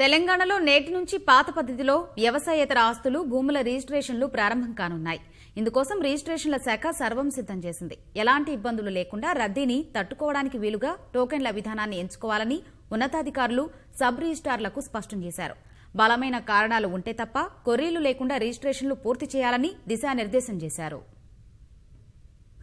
తెలంగాణలో నేటి నుంచి పాత పద్దతిలో వ్యవసాయేతర ఆస్తులు భూముల రిజిస్ట్రేషన్లు ప్రారంభం కానున్నాయి ఇందుకోసం రిజిస్ట్రేషన్ల శాఖ సర్వం సిద్దం చేసింది ఎలాంటి ఇబ్బందులు లేకుండా రద్దీని తట్టుకోవడానికి వీలుగా టోకెన్ల విధానాన్ని ఎంచుకోవాలని ఉన్నతాధికారులు సబ్ రిజిస్టార్లకు స్పష్టం చేశారు బలమైన కారణాలు ఉంటే తప్ప కొర్రీలు లేకుండా రిజిస్ట్రేషన్లు పూర్తి చేయాలని దిశానిర్దేశం చేశారు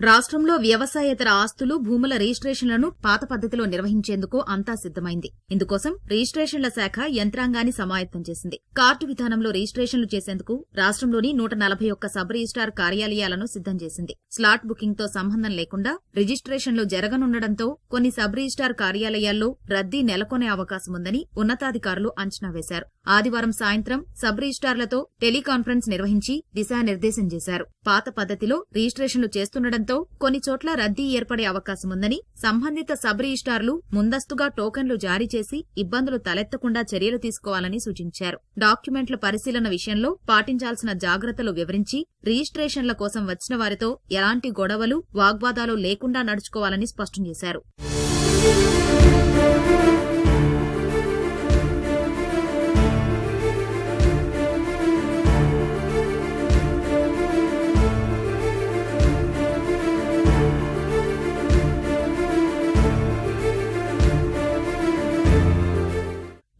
రాష్ట్రంలో వ్యవసాయేతర ఆస్తులు భూముల రిజిస్ట్రేషన్లను పాత పద్దతిలో నిర్వహించేందుకు అంతా సిద్దమైంది ఇందుకోసం రిజిస్ట్రేషన్ల శాఖ యంత్రాంగాన్ని సమాయత్తం చేసింది కార్టు విధానంలో రిజిస్ట్రేషన్లు చేసేందుకు రాష్ట్రంలోని నూట నలభై ఒక్క సబ్ రిజిస్టార్ కార్యాలయాలను సిద్దం చేసింది స్లాట్ బుకింగ్ తో సంబంధం లేకుండా రిజిస్టేషన్లు జరగనుండటంతో కొన్ని సబ్ రిజిస్టార్ కార్యాలయాల్లో రద్దీ నెలకొనే అవకాశం ఉందని ఉన్నతాధికారులు అంచనా వేశారు ఆదివారం సాయంత్రం సబ్ రిజిస్టార్లతో టెలికాన్ఫరెన్స్ నిర్వహించి దిశానిర్దేశం చేశారు పాత పద్దతిలో రిజిస్ట్రేషన్లు చేస్తుండటంతో ఉండటంతో కొన్ని చోట్ల రద్దీ ఏర్పడే అవకాశముందని సంబంధిత సబ్ రిజిస్టార్లు ముందస్తుగా టోకన్లు జారీ చేసి ఇబ్బందులు తలెత్తకుండా చర్యలు తీసుకోవాలని సూచించారు డాక్యుమెంట్ల పరిశీలన విషయంలో పాటించాల్సిన జాగ్రత్తలు వివరించి రిజిస్ట్రేషన్ల కోసం వచ్చిన వారితో ఎలాంటి గొడవలు వాగ్వాదాలు లేకుండా నడుచుకోవాలని స్పష్టం చేశారు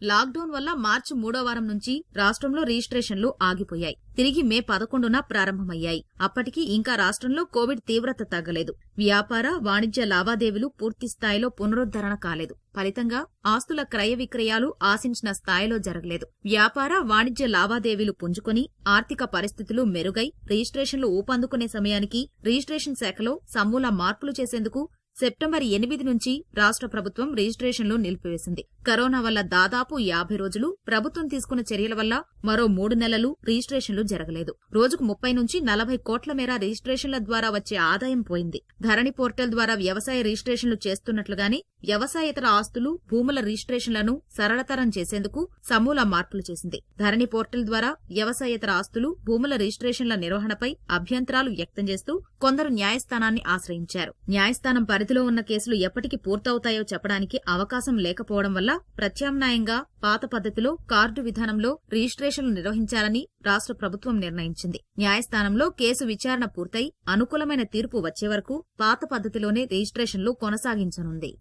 లాక్డౌన్ వల్ల మార్చి మూడో వారం నుంచి రాష్ట్రంలో రిజిస్ట్రేషన్లు ఆగిపోయాయి తిరిగి మే పదకొండున ప్రారంభమయ్యాయి అప్పటికి ఇంకా రాష్ట్రంలో కోవిడ్ తీవ్రత తగ్గలేదు వ్యాపార వాణిజ్య లావాదేవీలు పూర్తి స్థాయిలో పునరుద్ధరణ కాలేదు ఫలితంగా ఆస్తుల క్రయ విక్రయాలు ఆశించిన స్థాయిలో జరగలేదు వ్యాపార వాణిజ్య లావాదేవీలు పుంజుకొని ఆర్థిక పరిస్థితులు మెరుగై రిజిస్ట్రేషన్లు ఊపందుకునే సమయానికి రిజిస్ట్రేషన్ శాఖలో సమూల మార్పులు చేసేందుకు సెప్టెంబర్ ఎనిమిది నుంచి రాష్ట్ర ప్రభుత్వం రిజిస్ట్రేషన్లు నిలిపివేసింది కరోనా వల్ల దాదాపు యాభై రోజులు ప్రభుత్వం తీసుకున్న చర్యల వల్ల మరో మూడు నెలలు రిజిస్ట్రేషన్లు జరగలేదు రోజుకు ముప్పై నుంచి నలభై కోట్ల మేర రిజిస్ట్రేషన్ల ద్వారా వచ్చే ఆదాయం పోయింది ధరణి పోర్టల్ ద్వారా వ్యవసాయ రిజిస్ట్రేషన్లు చేస్తున్నట్లుగాని వ్యవసాయేతర ఆస్తులు భూముల రిజిస్ట్రేషన్లను సరళతరం చేసేందుకు సమూల మార్పులు చేసింది ధరణి పోర్టల్ ద్వారా వ్యవసాయేతర ఆస్తులు భూముల రిజిస్ట్రేషన్ల నిర్వహణపై అభ్యంతరాలు వ్యక్తం చేస్తూ కొందరు న్యాయస్థానాన్ని ఆశ్రయించారు న్యాయస్థానం పరిధిలో ఉన్న కేసులు ఎప్పటికీ పూర్తవుతాయో చెప్పడానికి అవకాశం లేకపోవడం వల్ల పట్ల ప్రత్యామ్నాయంగా పాత పద్ధతిలో కార్డు విధానంలో రిజిస్ట్రేషన్లు నిర్వహించాలని రాష్ట్ర ప్రభుత్వం నిర్ణయించింది న్యాయస్థానంలో కేసు విచారణ పూర్తయి అనుకూలమైన తీర్పు వచ్చే వరకు పాత పద్ధతిలోనే రిజిస్ట్రేషన్లు కొనసాగించనుంది